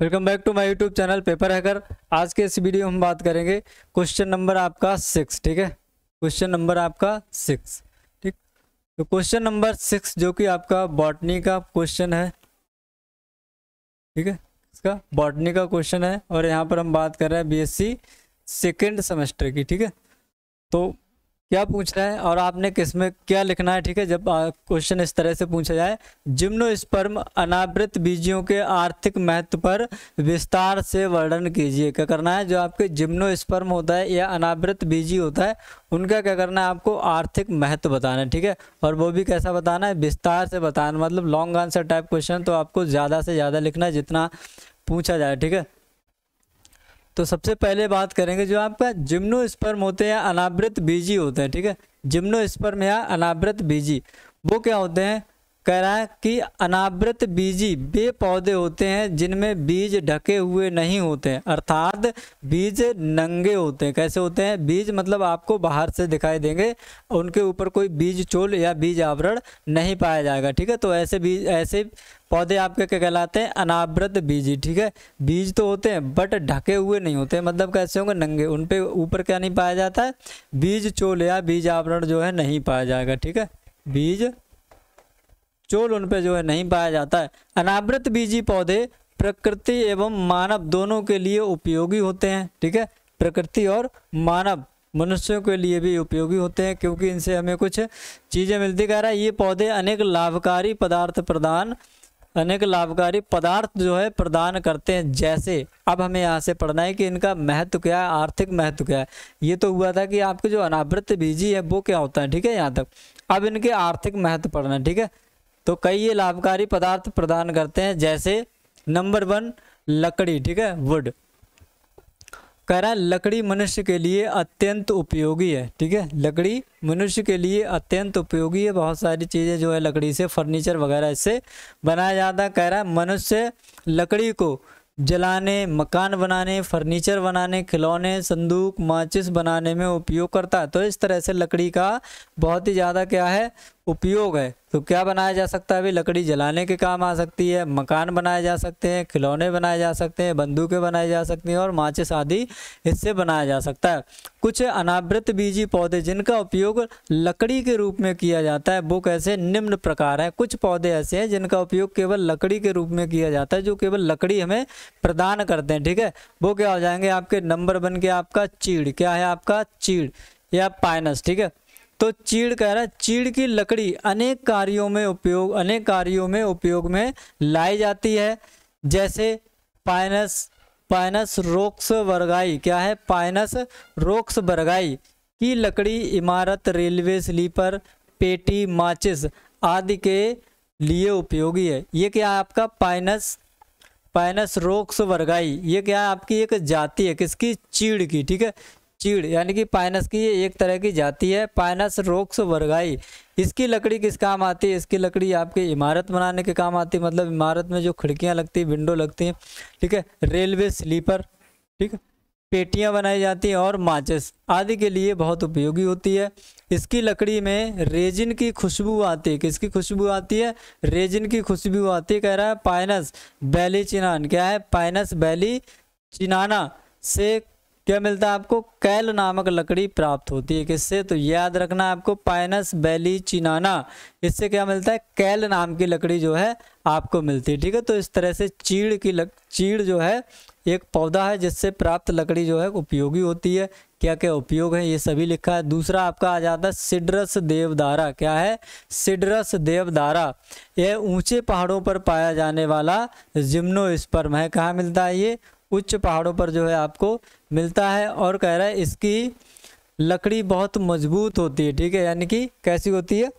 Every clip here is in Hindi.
welcome back to my YouTube channel paper hacker आज के इस वीडियो में हम बात करेंगे क्वेश्चन नंबर आपका सिक्स ठीक है क्वेश्चन नंबर आपका सिक्स ठीक तो क्वेश्चन नंबर सिक्स जो कि आपका बॉटनी का क्वेश्चन है ठीक है इसका बॉटनी का क्वेश्चन है और यहाँ पर हम बात कर रहे हैं बीएससी सेकेंड सेमेस्टर की ठीक है तो क्या पूछ रहे है और आपने किस में क्या लिखना है ठीक है जब क्वेश्चन इस तरह से पूछा जाए जिम्नो स्पर्म अनावृत बीजियों के आर्थिक महत्व पर विस्तार से वर्णन कीजिए क्या करना है जो आपके जिम्नो स्पर्म होता है या अनावृत बीजी होता है उनका क्या करना है आपको आर्थिक महत्व बताना है ठीक है और वो भी कैसा बताना है विस्तार से बताना मतलब लॉन्ग आंसर टाइप क्वेश्चन तो आपको ज़्यादा से ज़्यादा लिखना है जितना पूछा जाए ठीक है तो सबसे पहले बात करेंगे जो आपका जिम्नोस्पर्म होते हैं अनावृत बीजी होते हैं ठीक है जिम्नोस्पर्म या अनावृत बीजी वो क्या होते हैं कह रहा है कि अनावृत बीजी वे पौधे होते हैं जिनमें बीज ढके हुए नहीं होते हैं अर्थात बीज नंगे होते हैं कैसे होते हैं बीज मतलब आपको बाहर से दिखाई देंगे उनके ऊपर कोई बीज चोल या बीज आवरण नहीं पाया जाएगा ठीक है तो ऐसे बीज ऐसे पौधे आपके क्या कहलाते हैं अनावृत बीजी ठीक है बीज तो होते हैं बट ढके हुए नहीं होते मतलब कैसे होंगे नंगे उन पर ऊपर क्या नहीं पाया जाता है बीज चोल या बीज आवरण जो है नहीं पाया जाएगा ठीक है बीज चोल उन पे जो है नहीं पाया जाता है अनावृत बीजी पौधे प्रकृति एवं मानव दोनों के लिए उपयोगी होते हैं ठीक है प्रकृति और मानव मनुष्यों के लिए भी उपयोगी होते हैं क्योंकि इनसे हमें कुछ चीज़ें मिलती कह रहा है ये पौधे अनेक लाभकारी पदार्थ प्रदान अनेक लाभकारी पदार्थ जो है प्रदान करते हैं जैसे अब हमें यहाँ से पढ़ना है कि इनका महत्व क्या है आर्थिक महत्व क्या है ये तो हुआ था कि आपके जो अनावृत बीजी है वो क्या होता है ठीक है यहाँ तक अब इनके आर्थिक महत्व पढ़ना है ठीक है तो कई ये लाभकारी पदार्थ प्रदान करते हैं जैसे नंबर वन लकड़ी ठीक है वुड कह रहा है लकड़ी मनुष्य के लिए अत्यंत उपयोगी है ठीक है लकड़ी मनुष्य के लिए अत्यंत उपयोगी है बहुत सारी चीज़ें जो है लकड़ी से फर्नीचर वगैरह इससे बनाया जाता है कह रहा है मनुष्य लकड़ी को जलाने मकान बनाने फर्नीचर बनाने खिलौने संदूक माचिस बनाने में उपयोग करता है तो इस तरह से लकड़ी का बहुत ही ज़्यादा क्या है उपयोग है तो क्या बनाया जा सकता है अभी लकड़ी जलाने के काम आ सकती है मकान बनाए जा सकते हैं खिलौने बनाए जा सकते हैं बंदूकें बनाए जा सकती हैं और माचिस आदि इससे बनाया जा सकता है कुछ अनावृत बीजी पौधे जिनका उपयोग लकड़ी के रूप में किया जाता है वो कैसे निम्न प्रकार हैं कुछ पौधे ऐसे हैं जिनका उपयोग केवल लकड़ी के रूप में किया जाता है जो केवल लकड़ी हमें प्रदान करते हैं ठीक है वो क्या हो जाएंगे आपके नंबर बन के आपका चीड़ क्या है आपका चीड़ या पाइनस ठीक है तो चीड़ कह रहा है चीड़ की लकड़ी अनेक कार्यों में उपयोग अनेक कार्यों में उपयोग में लाई जाती है जैसे पाइनस पाइनस रोक्स वर्गाई क्या है पाइनस रोक्स वर्गाई की लकड़ी इमारत रेलवे स्लीपर पेटी माचिस आदि के लिए उपयोगी है ये क्या है आपका पाइनस पाइनस रोक्स वर्गाई ये क्या है आपकी एक जाति है किसकी चीड़ की ठीक है चीड़ यानी कि पाइनस की ये एक तरह की जाति है पाइनस रोक्स वर्गाई इसकी लकड़ी किस काम आती है इसकी लकड़ी आपकी इमारत बनाने के काम आती है मतलब इमारत में जो खिड़कियाँ लगती विंडो लगती हैं ठीक है रेलवे स्लीपर ठीक है पेटियाँ बनाई जाती हैं और माचिस आदि के लिए बहुत उपयोगी होती है इसकी लकड़ी में रेजिन की खुशबू आती है किसकी खुशबू आती है रेजिन की खुशबू आती है कह रहा है पाइनस बैली चिनान क्या है पाइनस बैली चिनाना से क्या मिलता है आपको कैल नामक लकड़ी प्राप्त होती है किससे तो याद रखना आपको पाइनस बैली चिनाना इससे क्या मिलता है कैल नाम की लकड़ी जो है आपको मिलती है ठीक है तो इस तरह से चीड़ की लक चीड़ जो है एक पौधा है जिससे प्राप्त लकड़ी जो है उपयोगी होती है क्या क्या उपयोग है ये सभी लिखा है दूसरा आपका आ जाता है सिड्रस देवदारा क्या है सिड्रस देवदारा यह ऊंचे पहाड़ों पर पाया जाने वाला जिम्नो है कहाँ मिलता है ये उच्च पहाड़ों पर जो है आपको मिलता है और कह रहा है इसकी लकड़ी बहुत मजबूत होती है ठीक है यानी कि कैसी होती है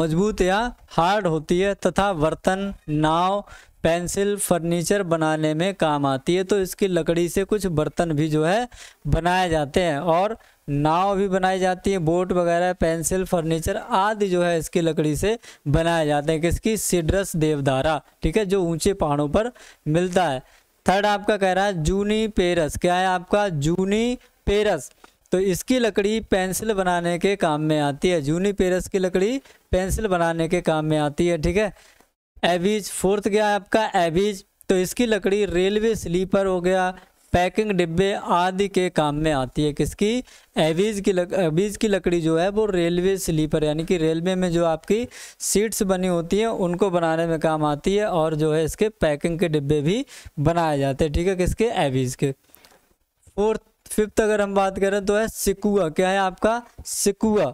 मजबूत या हार्ड होती है तथा बर्तन नाव पेंसिल फर्नीचर बनाने में काम आती है तो इसकी लकड़ी से कुछ बर्तन भी जो है बनाए जाते हैं और नाव भी बनाई जाती है बोट वगैरह पेंसिल फर्नीचर आदि जो है इसकी लकड़ी से बनाए जाते हैं किसकी सिड्रस देवदारा ठीक है जो ऊंचे पहाड़ों पर मिलता है थर्ड आपका कह रहा है जूनी पेरस क्या है आपका जूनी पेरस तो इसकी लकड़ी पेंसिल बनाने के काम में आती है जूनी पेरस की लकड़ी पेंसिल बनाने के काम में आती है ठीक है एबीज फोर्थ क्या है आपका एबीज तो इसकी लकड़ी रेलवे स्लीपर हो गया पैकिंग डिब्बे आदि के काम में आती है किसकी एवीज की लक, एवीज की लकड़ी जो है वो रेलवे स्लीपर यानी कि रेलवे में जो आपकी सीट्स बनी होती हैं उनको बनाने में काम आती है और जो है इसके पैकिंग के डिब्बे भी बनाए जाते हैं ठीक है किसके एवीज के फोर्थ फिफ्थ अगर हम बात करें तो है सिकुआ क्या है आपका सिकुआ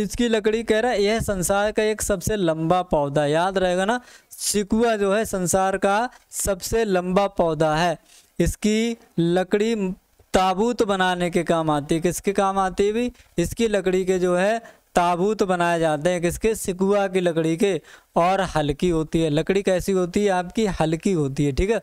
इसकी लकड़ी कह रहा है यह संसार का एक सबसे लंबा पौधा याद रहेगा ना सिकुआ जो है संसार का सबसे लंबा पौधा है इसकी लकड़ी ताबूत बनाने के काम आती है किसके काम आती है भी इसकी लकड़ी के जो है ताबूत बनाए जाते हैं किसके सिकुआ की लकड़ी के और हल्की होती है लकड़ी कैसी होती है आपकी हल्की होती है ठीक है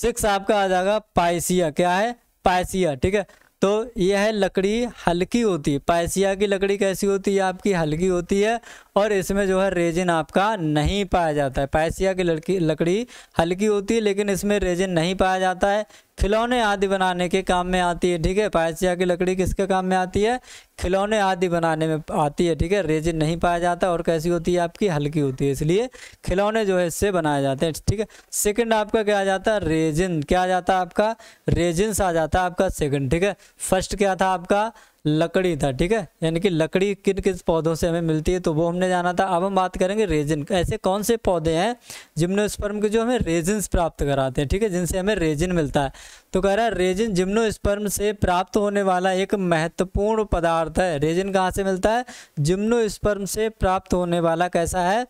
सिक्स आपका आ जाएगा पाइसिया क्या है पाइसिया ठीक है तो यह है लकड़ी हल्की होती है पाइसिया की लकड़ी कैसी होती है आपकी हल्की होती है और इसमें जो है रेजिन आपका नहीं पाया जाता है पैसिया की लड़की लकड़ी हल्की होती है लेकिन इसमें रेजिन नहीं पाया जाता है खिलौने आदि बनाने के काम में आती है ठीक है पैसिया की लकड़ी किसके काम में आती है खिलौने आदि बनाने में आती है ठीक है रेजिन नहीं पाया जाता और कैसी होती है आपकी हल्की होती है इसलिए खिलौने जो है इससे बनाए जाते हैं ठीक है सेकंड आपका क्या आ जाता है रेजिन क्या आ जाता है आपका रेजिन्स आ जाता है आपका सेकंड ठीक है फर्स्ट क्या था आपका लकड़ी था ठीक है यानी कि लकड़ी किन किस पौधों से हमें मिलती है तो वो हमने जाना था अब हम बात करेंगे रेजिन ऐसे कौन से पौधे हैं जिम्नोस्पर्म के जो हमें रेजिन्स प्राप्त कराते हैं ठीक है जिनसे हमें रेजिन मिलता है तो कह रहा है रेजिन जिम्नोस्पर्म से प्राप्त होने वाला एक महत्वपूर्ण पदार्थ है रेजिन कहाँ से मिलता है जिम्नोस्पर्म से प्राप्त होने वाला कैसा है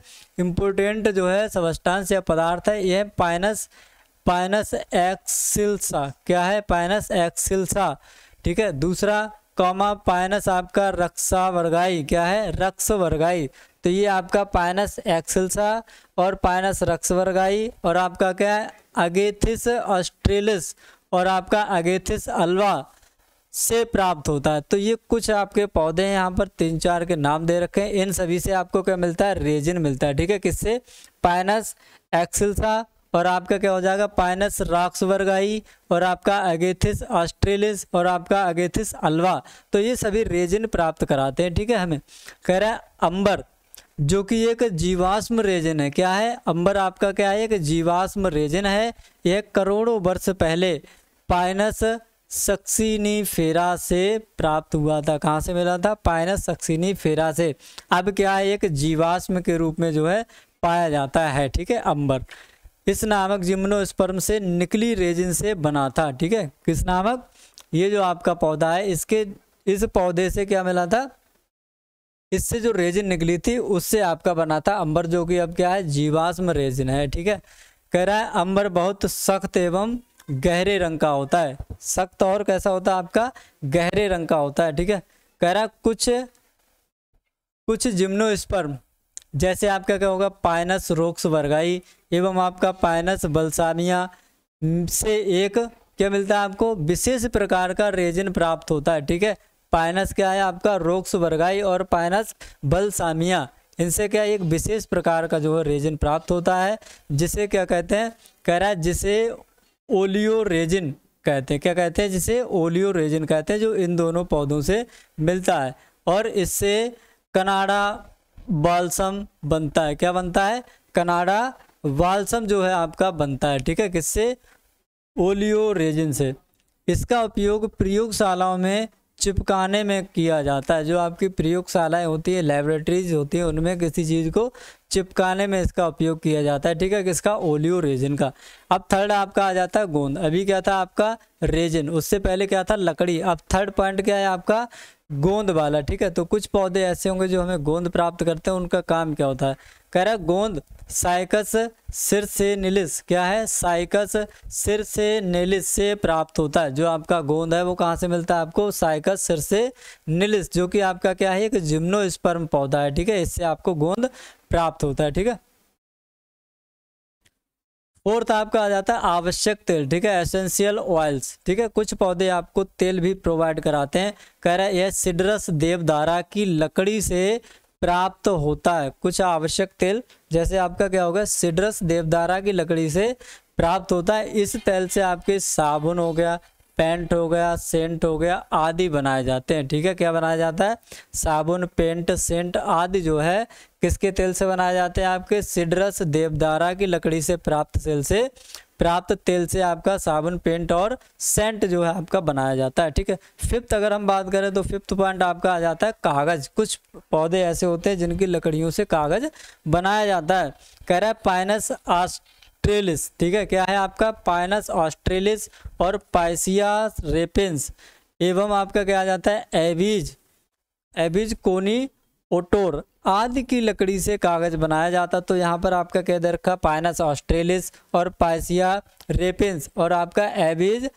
इम्पोर्टेंट जो है सबस्टांस या पदार्थ है यह पाइनस पाइनस एक्सिल्सा क्या है पाइनस एक्सिल्सा ठीक है दूसरा कॉमा पाइनस आपका रक्सा वर्गाई क्या है रक्स वर्गाई तो ये आपका पाइनस एक्सलसा और पाइनस रक्स वर्गाई और आपका क्या है अगेथिस ऑस्ट्रेलिस और आपका अगेथिस अल्वा से प्राप्त होता है तो ये कुछ आपके पौधे हैं यहाँ पर तीन चार के नाम दे रखे हैं इन सभी से आपको क्या मिलता है रेजिन मिलता है ठीक है किससे पाइनस एक्सिल्सा और आपका क्या हो जाएगा पाइनस राक्स वर्गाई और आपका अगेथिस ऑस्ट्रेलिस और आपका अगेथिस अलवा तो ये सभी रेजिन प्राप्त कराते हैं ठीक है हमें कह रहा है अंबर जो कि एक जीवाश्म रेजन है क्या है अंबर आपका क्या है एक जीवाश्म रेजन है यह करोड़ों वर्ष पहले पाइनस सक्सीनी फेरा से प्राप्त हुआ था कहाँ से मिला था पाइनस सक्सीनी फेरा से अब क्या है एक जीवाश्म के रूप में जो है पाया जाता है ठीक है अंबर इस नामक जिम्नोस्पर्म से निकली रेजिन से बना था ठीक है किस नामक ये जो आपका पौधा है इसके इस पौधे से क्या मिला था इससे जो रेजिन निकली थी उससे आपका बना था अंबर जो कि अब क्या है जीवाश्म रेजिन है ठीक है कह रहा है अंबर बहुत सख्त एवं गहरे रंग का होता है सख्त और कैसा होता है आपका गहरे रंग का होता है ठीक है कह रहा कुछ कुछ जिम्नोस्पर्म जैसे आपका क्या होगा पाइनस रोक्स वर्गाई एवं आपका पाइनस बल्सामिया से एक क्या मिलता है आपको विशेष प्रकार का रेजिन प्राप्त होता है ठीक है पाइनस क्या है आपका रोक्स वर्गाई और पाइनस बलसामिया इनसे क्या एक विशेष प्रकार का जो है रेजिन प्राप्त होता है जिसे क्या कहते हैं कह रहा है जिसे ओलियो रेजिन कहते हैं क्या कहते हैं जिसे ओलियो रेजिन कहते हैं जो इन दोनों पौधों से मिलता है और इससे कनाडा बालसम बनता है क्या बनता है कनाडा बालसम जो है आपका बनता है ठीक है किससे ओलियो रेजिन से इसका उपयोग प्रयोगशालाओं में चिपकाने में किया जाता है जो आपकी प्रयोगशालाएं होती है लेबोरेटरीज होती है उनमें किसी चीज़ को चिपकाने में इसका उपयोग किया जाता है ठीक है किसका ओलियो रेजिन का अब थर्ड आपका आ जाता है गोंद अभी क्या था आपका रेजिन उससे पहले क्या था लकड़ी अब थर्ड पॉइंट क्या है आपका गोंद वाला ठीक है तो कुछ पौधे ऐसे होंगे जो हमें गोंद प्राप्त करते हैं उनका काम क्या होता है कह रहा है गोंद साइकस सिर से नीलिस क्या है साइकस सिर से नीलिस से प्राप्त होता है जो आपका गोंद है वो कहाँ से मिलता है आपको साइकस सिर से नीलिस जो कि आपका क्या है एक जिम्नोस्पर्म पौधा है ठीक है इससे आपको गोंद प्राप्त होता है ठीक है फोर्थ आपका आ जाता है आवश्यक तेल ठीक है एसेंशियल ऑयल्स ठीक है कुछ पौधे आपको तेल भी प्रोवाइड कराते हैं कह रहा है यह सिड्रस देवदारा की लकड़ी से प्राप्त होता है कुछ आवश्यक तेल जैसे आपका क्या होगा सिड्रस देवदारा की लकड़ी से प्राप्त होता है इस तेल से आपके साबुन हो गया पेंट हो गया सेंट हो गया आदि बनाए जाते हैं ठीक है क्या बनाया जाता है साबुन पेंट सेंट आदि जो है किसके तेल से बनाए जाते हैं आपके सिड्रस देवदारा की लकड़ी से प्राप्त तेल से प्राप्त तेल से आपका साबुन पेंट और सेंट जो है आपका बनाया जाता है ठीक है फिफ्थ अगर हम बात करें तो फिफ्थ पॉइंट आपका आ जाता है कागज़ कुछ पौधे ऐसे होते हैं जिनकी लकड़ियों से कागज़ बनाया जाता है कह रहा है पाइनस ऑस्ट्रेलिस ठीक है क्या है आपका पाइनस ऑस्ट्रेलिस और पाइसिया रेपेंस एवं आपका क्या आ जाता है एविज एविज कोनी ओटोर आदि की लकड़ी से कागज बनाया जाता तो यहाँ पर आपका कह दे रखा पाइनस ऑस्ट्रेलिस और पाइसिया रेपिंस और आपका एबिज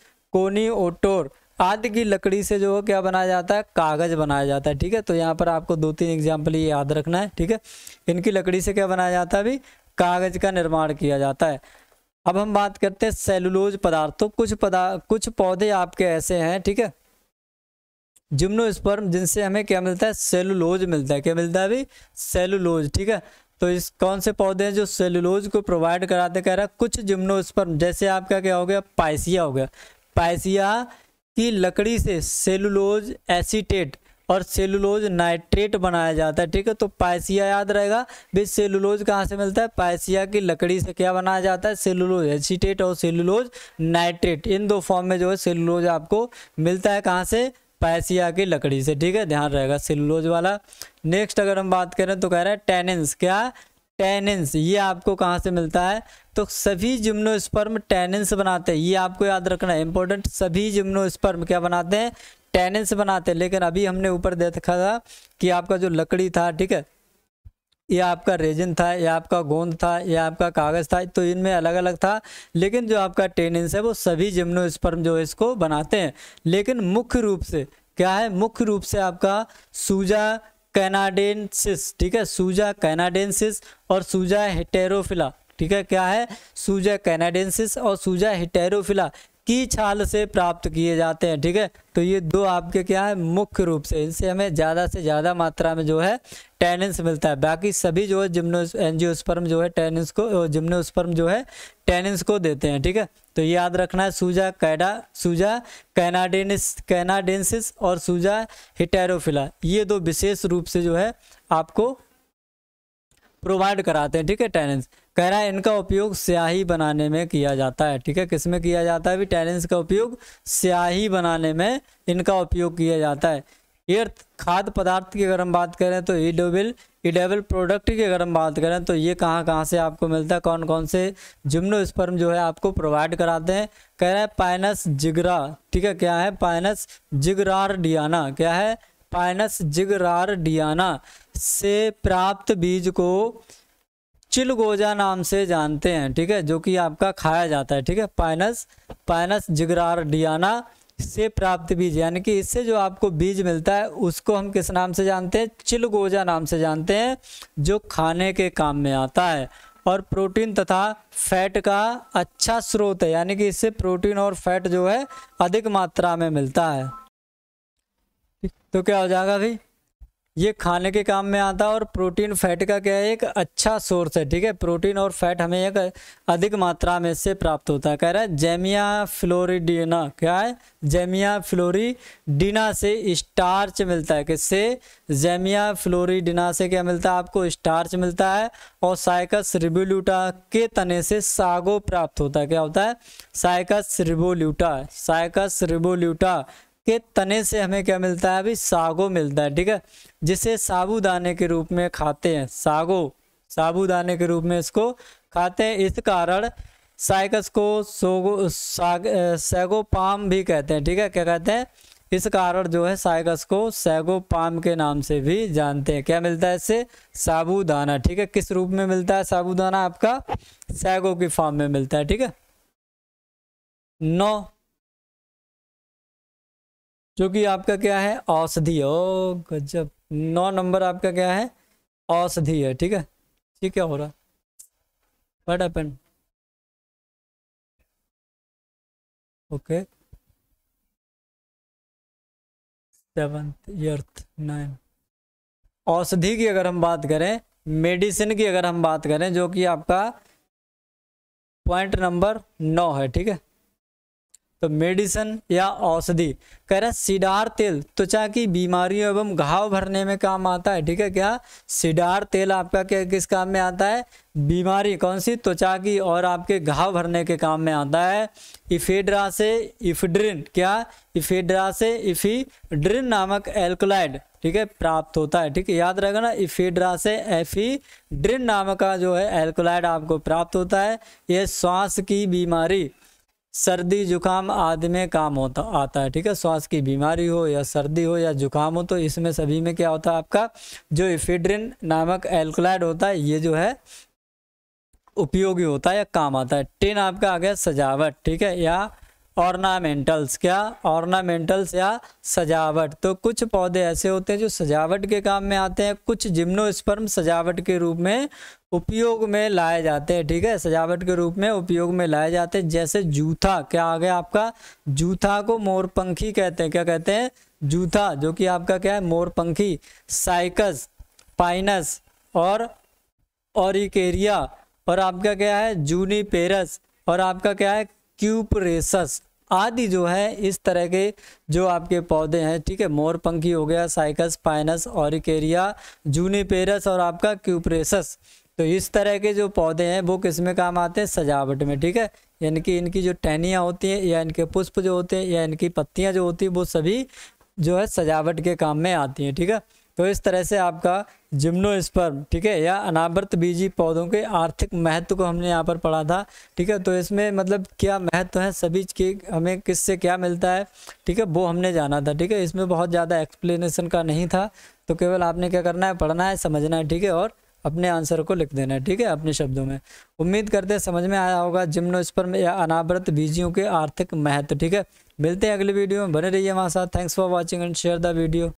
ओटोर आदि की लकड़ी से जो क्या बनाया जाता है कागज बनाया जाता है ठीक है तो यहाँ पर आपको दो तीन एग्जाम्पल ये याद रखना है ठीक है इनकी लकड़ी से क्या बनाया जाता है अभी कागज का निर्माण किया जाता है अब हम बात करते हैं सेलुलोज पदार्थ तो कुछ पदार्थ कुछ पौधे आपके ऐसे हैं ठीक है जिम्नोस्पर्म जिनसे हमें क्या मिलता है सेलुलोज मिलता है क्या मिलता है अभी सेलुलोज ठीक है तो इस कौन से पौधे हैं जो सेलुलोज को प्रोवाइड कराते कह रहा कुछ जिम्नोस्पर्म जैसे आपका क्या हो गया पाइसिया हो गया पाइसिया की लकड़ी से सेलुलोज एसीटेट और सेलुलोज नाइट्रेट बनाया जाता है ठीक है तो पाइसिया याद रहेगा भी सेलुलोज कहाँ से मिलता है पाइसिया की लकड़ी से क्या बनाया जाता है सेलुलोज एसीटेट और सेलुलोज नाइट्रेट इन दो फॉर्म में जो है सेलुलोज आपको मिलता है कहाँ से पैसिया की लकड़ी से ठीक है ध्यान रहेगा सिल्लोज वाला नेक्स्ट अगर हम बात करें तो कह रहे हैं टेनेंस क्या टेनेंस ये आपको कहाँ से मिलता है तो सभी स्पर्म टेनेंस बनाते हैं ये आपको याद रखना है इंपॉर्टेंट सभी स्पर्म क्या बनाते हैं टेनेंस बनाते हैं लेकिन अभी हमने ऊपर दे रखा था कि आपका जो लकड़ी था ठीक है ये आपका रेजिन था या आपका गोंद था या आपका कागज़ था तो इनमें अलग अलग था लेकिन जो आपका टेनेंस है वो सभी जिम्नोस्पर्म जो है इसको बनाते हैं लेकिन मुख्य रूप से क्या है मुख्य रूप से आपका सूजा कैनाडेंसिस ठीक है सूजा कैनाडेंसिस और सूजा हेटेरोफिला ठीक है क्या है सूजा कैनाडेंसिस और सूजा हिटेरोफिला की छाल से प्राप्त किए जाते हैं ठीक है तो ये दो आपके क्या है मुख्य रूप से इनसे हमें ज़्यादा से ज़्यादा मात्रा में जो है टेनिस मिलता है बाकी सभी जो है जिम्नो एनजियोस्पर्म जो है टेनिस को जिम्नोस्पर्म जो है टेनिस को देते हैं ठीक है तो ये याद रखना है सूजा कैडा सूजा कैनाडेनिस कैनाडेंसिस और सूजा हिटेरोफिला ये दो विशेष रूप से जो है आपको प्रोवाइड कराते हैं ठीक है टेनेंस कह रहा है इनका उपयोग स्याही बनाने में किया जाता है ठीक है किस में किया जाता है भी टेनेंस का उपयोग स्याही बनाने में इनका उपयोग किया जाता है एर्थ खाद्य पदार्थ की अगर हम बात करें तो ईडोबिल ईडेबल प्रोडक्ट की अगर हम बात करें तो ये कहाँ कहाँ से आपको मिलता है कौन कौन से जिम्नोस्पर्म जो है आपको प्रोवाइड कराते हैं कह रहा है पाइनस जिगरा ठीक है क्या है पाइनस जिगरार डियाना क्या है पाइनस जिगरार डियाना से प्राप्त बीज को चिलगोजा नाम से जानते हैं ठीक है जो कि आपका खाया जाता है ठीक है पाइनस पाइनस जिगरार डियाना से प्राप्त बीज यानी कि इससे जो आपको बीज मिलता है उसको हम किस नाम से जानते हैं चिलगोजा नाम से जानते हैं जो खाने के काम में आता है और प्रोटीन तथा फैट का अच्छा स्रोत है यानी कि इससे प्रोटीन और फैट जो है अधिक मात्रा में मिलता है तो क्या हो जाएगा भाई ये खाने के काम में आता है और प्रोटीन फैट का क्या है एक अच्छा सोर्स है ठीक है प्रोटीन और फैट हमें एक अधिक मात्रा में इससे प्राप्त होता है कह रहा है जेमिया फ्लोरिडीना क्या है जेमिया फ्लोरिडीना से स्टार्च मिलता है किससे जेमिया फ्लोरिडीना से क्या मिलता है आपको स्टार्च मिलता है और साइकस रिबोल्यूटा के तने से सागो प्राप्त होता है क्या होता है साइकस रिबोल्यूटा साइकस रिबोल्यूटा के तने से हमें क्या मिलता है अभी सागो मिलता है ठीक है जिसे साबुदाने के रूप में खाते हैं सागो साबुदाने के रूप में इसको खाते हैं इस कारण साइकस को सोगो साग सैगो पाम भी कहते हैं ठीक है क्या कहते हैं इस कारण जो है साइकस को सैगो पाम के नाम से भी जानते हैं क्या मिलता है इससे साबुदाना ठीक है किस रूप में मिलता है साबुदाना आपका सैगो की फॉर्म में मिलता है ठीक है नौ जो कि आपका क्या है औषधि ओ गजब नौ नंबर आपका क्या है औषधि है ठीक है ये क्या हो रहा what happen okay seventh nine औषधि की अगर हम बात करें मेडिसिन की अगर हम बात करें जो कि आपका पॉइंट नंबर नौ है ठीक है तो मेडिसन या औषधि कह रहा सीडार तेल त्वचा की बीमारियों एवं घाव भरने में काम आता है ठीक है क्या सीडार तेल आपका क्या किस काम में आता है बीमारी कौन सी त्वचा की और आपके घाव भरने के काम में आता है इफेड्रा से इफिड्रिन क्या इफेड्रा से इफीड्रिन नामक एल्कोलाइड ठीक है प्राप्त होता है ठीक है याद रखना ना इफेड्रा से एफीड्रिन नामक का जो है एल्कोलाइड आपको प्राप्त होता है यह श्वास की बीमारी सर्दी जुकाम आदि में काम होता आता है ठीक है श्वास की बीमारी हो या सर्दी हो या जुकाम हो तो इसमें सभी में क्या होता है आपका जो इफिड्रिन नामक एल्कोलाइड होता है ये जो है उपयोगी होता है या काम आता है टिन आपका आ गया सजावट ठीक है या ऑर्नामेंटल्स क्या ऑर्नामेंटल्स या सजावट तो कुछ पौधे ऐसे होते हैं जो सजावट के काम में आते हैं कुछ जिम्नोस्पर्म सजावट के रूप में उपयोग में लाए जाते हैं ठीक है सजावट के रूप में उपयोग में लाए जाते हैं जैसे जूथा क्या आ गया आपका जूथा को मोरपंखी कहते हैं क्या कहते हैं जूथा जो कि आपका क्या है मोरपंखी साइकस पाइनस और ऑरिकेरिया और आपका क्या है जूनी पेरस और आपका क्या है क्यूपरेसस आदि जो है इस तरह के जो आपके पौधे हैं ठीक है मोरपंखी हो गया साइकस पाइनस ऑरिकेरिया जूनीपेरस और आपका क्यूप्रेसस तो इस तरह के जो पौधे हैं वो किस में काम आते हैं सजावट में ठीक है यानी कि इनकी जो टहनियाँ होती हैं या इनके पुष्प जो होते हैं या इनकी पत्तियाँ जो होती हैं वो सभी जो है सजावट के काम में आती हैं ठीक है तो इस तरह से आपका जिम्नोस्पर्म ठीक है या अनावृत बीजी पौधों के आर्थिक महत्व को हमने यहाँ पर पढ़ा था ठीक है तो इसमें मतलब क्या महत्व है सभी के हमें किससे क्या मिलता है ठीक है वो हमने जाना था ठीक है इसमें बहुत ज़्यादा एक्सप्लेनेशन का नहीं था तो केवल आपने क्या करना है पढ़ना है समझना है ठीक है और अपने आंसर को लिख देना है ठीक है अपने शब्दों में उम्मीद करते हैं समझ में आया होगा जिम्नोस्पर्म या अनावृत बीजियों के आर्थिक महत्व ठीक है मिलते हैं अगले वीडियो में बने रहिए हमारे साथ thanks for watching and share the video